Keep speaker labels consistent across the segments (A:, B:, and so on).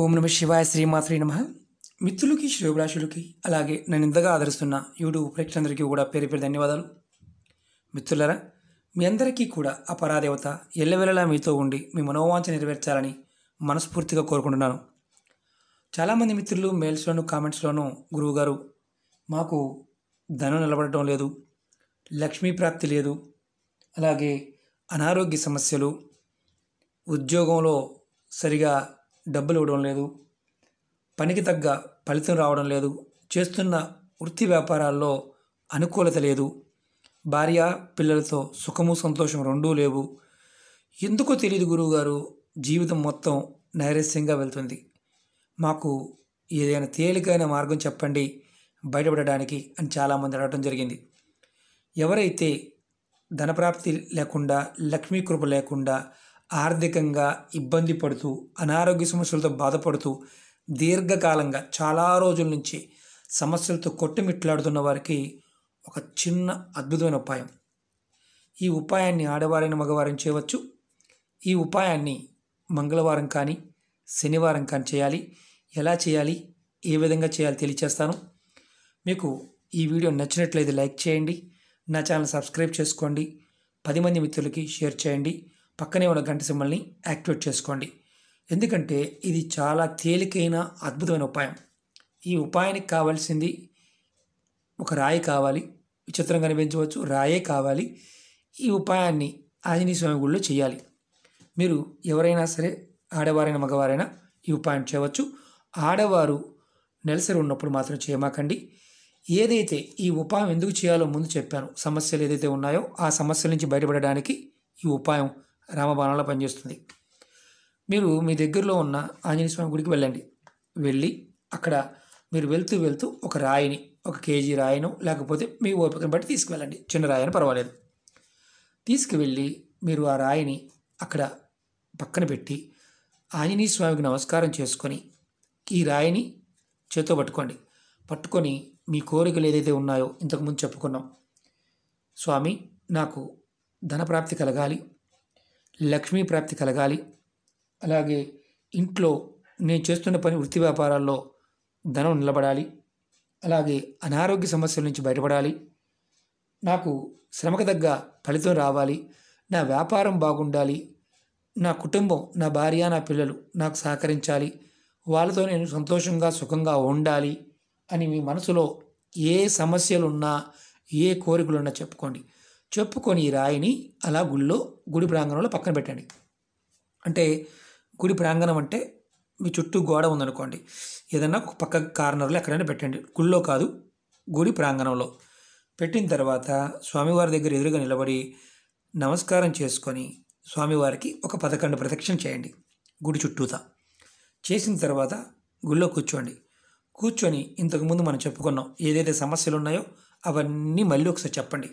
A: ఓం నమ శివాయ శ్రీమాత్రి నమ మిత్రులకి శ్రేభిలాషులకి అలాగే నన్ను ఇంతగా ఆదరిస్తున్న యూట్యూబ్ ప్రేక్షకులందరికీ కూడా పేరు పేరు ధన్యవాదాలు మిత్రులరా మీ అందరికీ కూడా అపరాదేవత పరాదేవత ఎల్లవెల్లలా మీతో ఉండి మీ మనోవాంఛ నెరవేర్చాలని మనస్ఫూర్తిగా కోరుకుంటున్నాను చాలామంది మిత్రులు మెయిల్స్లోను కామెంట్స్లోనూ గురువుగారు మాకు ధనం నిలబడటం లేదు లక్ష్మీ ప్రాప్తి లేదు అలాగే అనారోగ్య సమస్యలు ఉద్యోగంలో సరిగా డబ్బులు ఇవ్వడం లేదు పనికి తగ్గ ఫలితం రావడం లేదు చేస్తున్న వృత్తి వ్యాపారాల్లో అనుకూలత లేదు భార్య పిల్లలతో సుఖము సంతోషం రెండూ లేవు ఎందుకో తెలియదు గురువుగారు జీవితం మొత్తం నైరస్యంగా వెళ్తుంది మాకు ఏదైనా తేలికైన మార్గం చెప్పండి బయటపడడానికి అని చాలామంది అడగడం జరిగింది ఎవరైతే ధనప్రాప్తి లేకుండా లక్ష్మీ కృప లేకుండా ఆర్థికంగా ఇబ్బంది పడుతూ అనారోగ్య సమస్యలతో బాధపడుతూ దీర్ఘకాలంగా చాలా రోజుల నుంచి సమస్యలతో కొట్టుమిట్లాడుతున్న వారికి ఒక చిన్న అద్భుతమైన ఉపాయం ఈ ఉపాయాన్ని ఆడవారైన మగవారిని చేయవచ్చు ఈ ఉపాయాన్ని మంగళవారం కానీ శనివారం కానీ చేయాలి ఎలా చేయాలి ఏ విధంగా చేయాలి తెలియచేస్తాను మీకు ఈ వీడియో నచ్చినట్లయితే లైక్ చేయండి నా ఛానల్ సబ్స్క్రైబ్ చేసుకోండి పది మంది మిత్రులకి షేర్ చేయండి పక్కనే ఉన్న గంట సింబల్ని యాక్టివేట్ చేసుకోండి ఎందుకంటే ఇది చాలా తేలికైన అద్భుతమైన ఉపాయం ఈ ఉపాయానికి కావాల్సింది ఒక రాయి కావాలి విచిత్రం కనిపించవచ్చు రాయే కావాలి ఈ ఉపాయాన్ని ఆంజనేయ స్వామి గుడిలో చేయాలి మీరు ఎవరైనా సరే ఆడవారైనా మగవారైనా ఈ ఉపాయం చేయవచ్చు ఆడవారు నెలసరి ఉన్నప్పుడు మాత్రం చేయమాకండి ఏదైతే ఈ ఉపాయం ఎందుకు చేయాలో ముందు చెప్పాను సమస్యలు ఏదైతే ఉన్నాయో ఆ సమస్యల నుంచి బయటపడడానికి ఈ ఉపాయం రామబాణంలో పనిచేస్తుంది మీరు మీ దగ్గరలో ఉన్న ఆంజనేయ స్వామి గుడికి వెళ్ళండి వెళ్ళి అక్కడ మీరు వెళ్తూ వెళ్తూ ఒక రాయిని ఒక కేజీ రాయిను లేకపోతే మీ ఓపికను బట్టి తీసుకువెళ్ళండి చిన్న రాయిని పర్వాలేదు తీసుకువెళ్ళి మీరు ఆ రాయిని అక్కడ పక్కన పెట్టి ఆంజనేయ స్వామికి నమస్కారం చేసుకొని ఈ రాయిని చేతో పట్టుకోండి పట్టుకొని మీ కోరికలు ఏదైతే ఉన్నాయో ఇంతకుముందు చెప్పుకున్నాం స్వామి నాకు ధనప్రాప్తి కలగాలి లక్ష్మీ ప్రాప్తి కలగాలి అలాగే ఇంట్లో నేను చేస్తున్న పని వృత్తి వ్యాపారాల్లో ధనం నిలబడాలి అలాగే అనారోగ్య సమస్యల నుంచి బయటపడాలి నాకు శ్రమకు తగ్గ ఫలితం రావాలి నా వ్యాపారం బాగుండాలి నా కుటుంబం నా భార్య నా పిల్లలు నాకు సహకరించాలి వాళ్ళతో నేను సంతోషంగా సుఖంగా ఉండాలి అని మీ మనసులో ఏ సమస్యలున్నా ఏ కోరికలున్నా చెప్పుకోండి చెప్పుకొని ఈ రాయిని అలా గుళ్ళో గుడి ప్రాంగణంలో పక్కన పెట్టండి అంటే గుడి ప్రాంగణం అంటే మీ చుట్టూ గోడ ఉందనుకోండి ఏదన్నా పక్క కార్నర్లో ఎక్కడైనా పెట్టండి గుళ్ళో కాదు గుడి ప్రాంగణంలో పెట్టిన తర్వాత స్వామివారి దగ్గర ఎదురుగా నిలబడి నమస్కారం చేసుకొని స్వామివారికి ఒక పదకొండు ప్రదక్షిణ చేయండి గుడి చుట్టూతా చేసిన తర్వాత గుళ్ళో కూర్చోండి కూర్చొని ఇంతకుముందు మనం చెప్పుకున్నాం ఏదైతే సమస్యలు ఉన్నాయో అవన్నీ మళ్ళీ ఒకసారి చెప్పండి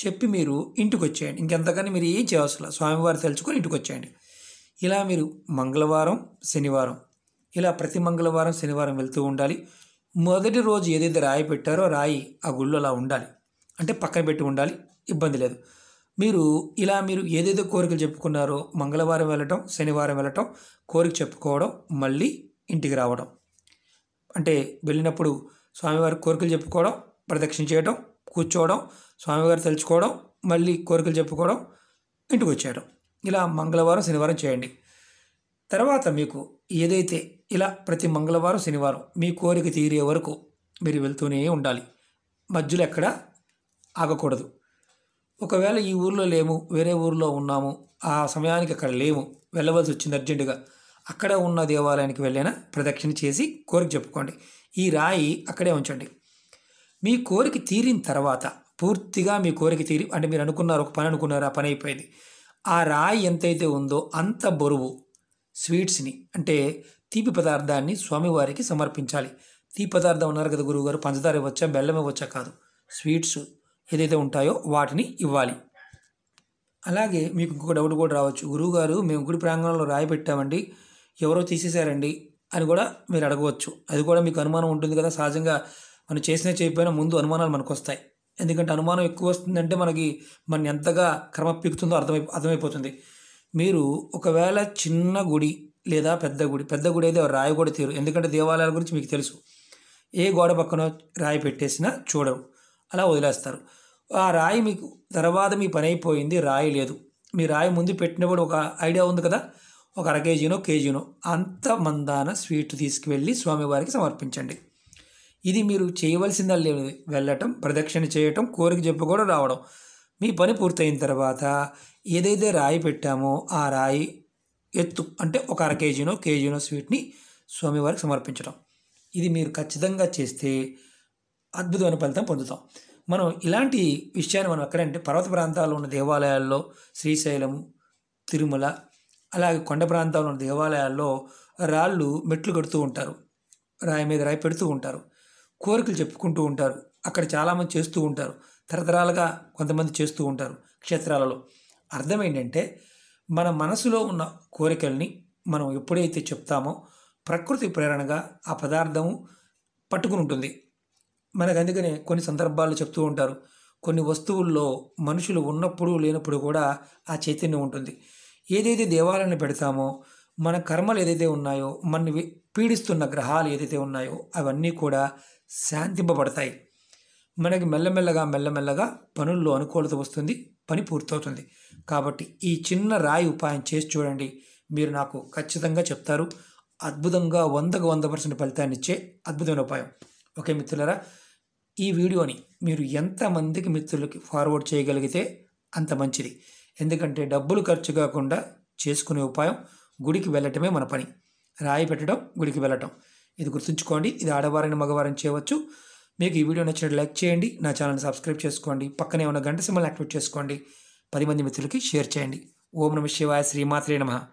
A: చెప్పి మీరు ఇంటికి వచ్చేయండి ఇంకెంతకని మీరు ఏం చేయాల్సిన స్వామివారు తలుచుకొని ఇంటికి వచ్చేయండి ఇలా మీరు మంగళవారం శనివారం ఇలా ప్రతి మంగళవారం శనివారం వెళ్తూ ఉండాలి మొదటి రోజు ఏదైతే రాయి పెట్టారో రాయి ఆ గుళ్ళు అలా ఉండాలి అంటే పక్కన పెట్టి ఉండాలి ఇబ్బంది లేదు మీరు ఇలా మీరు ఏదైతే కోరికలు చెప్పుకున్నారో మంగళవారం వెళ్ళటం శనివారం వెళ్ళటం కోరిక చెప్పుకోవడం మళ్ళీ ఇంటికి రావడం అంటే వెళ్ళినప్పుడు స్వామివారి కోరికలు చెప్పుకోవడం ప్రదక్షిణ చేయడం కూర్చోవడం స్వామివారు తలుచుకోవడం మళ్ళీ కోరికలు చెప్పుకోవడం ఇంటికి వచ్చేయడం ఇలా మంగళవారం శనివారం చేయండి తర్వాత మీకు ఏదైతే ఇలా ప్రతి మంగళవారం శనివారం మీ కోరిక తీరే వరకు మీరు వెళ్తూనే ఉండాలి మధ్యలో ఎక్కడ ఆగకూడదు ఒకవేళ ఈ ఊర్లో లేము వేరే ఊర్లో ఉన్నాము ఆ సమయానికి అక్కడ లేము వెళ్ళవలసి వచ్చింది అర్జెంటుగా అక్కడ ఉన్న దేవాలయానికి వెళ్ళైనా ప్రదక్షిణ చేసి కోరిక చెప్పుకోండి ఈ రాయి అక్కడే ఉంచండి మీ కోరిక తీరిన తర్వాత పూర్తిగా మీ కోరిక తీరి అంటే మీరు అనుకున్నారు ఒక పని అనుకున్నారు ఆ పని అయిపోయింది ఆ రాయి ఎంతైతే ఉందో అంత బరువు స్వీట్స్ని అంటే తీపి పదార్థాన్ని స్వామివారికి సమర్పించాలి తీపి పదార్థం ఉన్నారు కదా గురువుగారు పంచదార ఇవ్వచ్చా బెల్లం ఇవ్వచ్చా కాదు స్వీట్స్ ఏదైతే ఉంటాయో వాటిని ఇవ్వాలి అలాగే మీకు ఇంకొక డౌట్ కూడా రావచ్చు గురువుగారు మేము గుడి ప్రాంగణంలో రాయి పెట్టామండి ఎవరో తీసేశారండి అని కూడా మీరు అడగవచ్చు అది కూడా మీకు అనుమానం ఉంటుంది కదా సహజంగా మనం చేసినా చేయకపోయినా ముందు అనుమానాలు మనకు వస్తాయి ఎందుకంటే అనుమానం ఎక్కువ వస్తుందంటే మనకి మనం ఎంతగా క్రమ పీకుతుందో అర్థమై అర్థమైపోతుంది మీరు ఒకవేళ చిన్న గుడి లేదా పెద్ద గుడి పెద్ద గుడి అయితే రాయగూడ తీరు ఎందుకంటే దేవాలయాల గురించి మీకు తెలుసు ఏ గోడ పక్కన రాయి పెట్టేసినా చూడరు అలా వదిలేస్తారు ఆ రాయి మీకు తర్వాత మీ పని అయిపోయింది రాయి లేదు మీ రాయి ముందు పెట్టినప్పుడు ఒక ఐడియా ఉంది కదా ఒక అర కేజీనో కేజీనో అంత మందాన స్వీట్ తీసుకువెళ్ళి స్వామివారికి సమర్పించండి ఇది మీరు చేయవలసిందల్లి వెళ్ళటం ప్రదక్షిణ చేయటం కోరిక చెప్పుకోవడం రావడం మీ పని పూర్తయిన తర్వాత ఏదైతే రాయి పెట్టామో ఆ రాయి ఎత్తు అంటే ఒక అర కేజీనో కేజీనో స్వీట్ని స్వామివారికి సమర్పించడం ఇది మీరు ఖచ్చితంగా చేస్తే అద్భుతమైన ఫలితం పొందుతాం మనం ఇలాంటి విషయాన్ని మనం ఎక్కడంటే పర్వత ప్రాంతాల్లో ఉన్న దేవాలయాల్లో శ్రీశైలం తిరుమల అలాగే కొండ ప్రాంతాల్లో ఉన్న దేవాలయాల్లో రాళ్ళు మెట్లు కడుతూ ఉంటారు రాయి మీద రాయి పెడుతూ ఉంటారు కోరికలు చెప్పుకుంటూ ఉంటారు అక్కడ చాలామంది చేస్తూ ఉంటారు తరతరాలుగా కొంతమంది చేస్తూ ఉంటారు క్షేత్రాలలో అర్థం ఏంటంటే మన మనసులో ఉన్న కోరికల్ని మనం ఎప్పుడైతే చెప్తామో ప్రకృతి ప్రేరణగా ఆ పదార్థము పట్టుకుని ఉంటుంది మనకు అందుకనే కొన్ని సందర్భాల్లో చెప్తూ ఉంటారు కొన్ని వస్తువుల్లో మనుషులు ఉన్నప్పుడు లేనప్పుడు కూడా ఆ చైతన్యం ఉంటుంది ఏదైతే దేవాలయాన్ని పెడతామో మన కర్మలు ఏదైతే ఉన్నాయో మన పీడిస్తున్న గ్రహాలు ఏదైతే ఉన్నాయో అవన్నీ కూడా శాంతింపబడతాయి మనకి మెల్లమెల్లగా మెల్లమెల్లగా పనుల్లో అనుకూలత వస్తుంది పని పూర్తవుతుంది కాబట్టి ఈ చిన్న రాయి ఉపాయం చేసి చూడండి మీరు నాకు ఖచ్చితంగా చెప్తారు అద్భుతంగా వందకు వంద పర్సెంట్ ఫలితాన్ని ఇచ్చే అద్భుతమైన ఉపాయం ఓకే మిత్రులరా ఈ వీడియోని మీరు ఎంతమందికి మిత్రులకి ఫార్వర్డ్ చేయగలిగితే అంత మంచిది ఎందుకంటే డబ్బులు ఖర్చు కాకుండా చేసుకునే ఉపాయం గుడికి వెళ్ళటమే మన పని రాయి పెట్టడం గుడికి వెళ్ళటం ఇది గుర్తుంచుకోండి ఇది ఆడవారిని మగవారిని చేయవచ్చు మీకు ఈ వీడియో నచ్చినట్టు లైక్ చేయండి నా ఛానల్ని సబ్స్క్రైబ్ చేసుకోండి పక్కనే ఉన్న గంట సింబల్ యాక్టివేట్ చేసుకోండి పది మంది మిత్రులకి షేర్ చేయండి ఓం నమ శివాయ శ్రీమాత్రే నమ